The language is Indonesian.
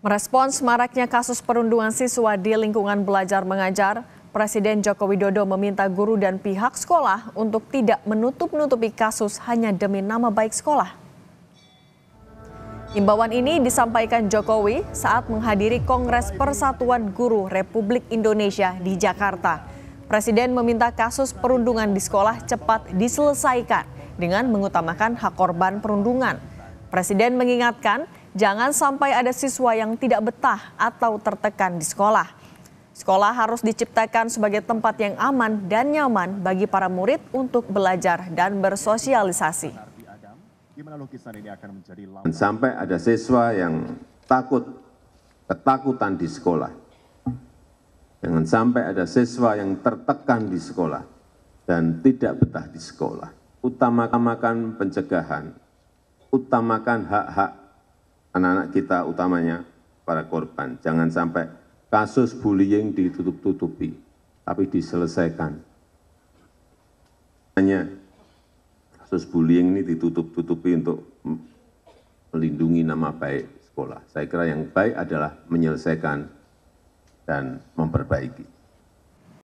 Merespons maraknya kasus perundungan siswa di lingkungan belajar mengajar, Presiden Joko Widodo meminta guru dan pihak sekolah untuk tidak menutup-nutupi kasus hanya demi nama baik sekolah. Imbauan ini disampaikan Jokowi saat menghadiri Kongres Persatuan Guru Republik Indonesia di Jakarta. Presiden meminta kasus perundungan di sekolah cepat diselesaikan dengan mengutamakan hak korban perundungan. Presiden mengingatkan Jangan sampai ada siswa yang tidak betah atau tertekan di sekolah. Sekolah harus diciptakan sebagai tempat yang aman dan nyaman bagi para murid untuk belajar dan bersosialisasi. Sampai ada siswa yang takut, ketakutan di sekolah. Jangan sampai ada siswa yang tertekan di sekolah dan tidak betah di sekolah. Utamakan pencegahan, utamakan hak-hak anak-anak kita utamanya para korban. Jangan sampai kasus bullying ditutup-tutupi, tapi diselesaikan. Hanya kasus bullying ini ditutup-tutupi untuk melindungi nama baik sekolah. Saya kira yang baik adalah menyelesaikan dan memperbaiki.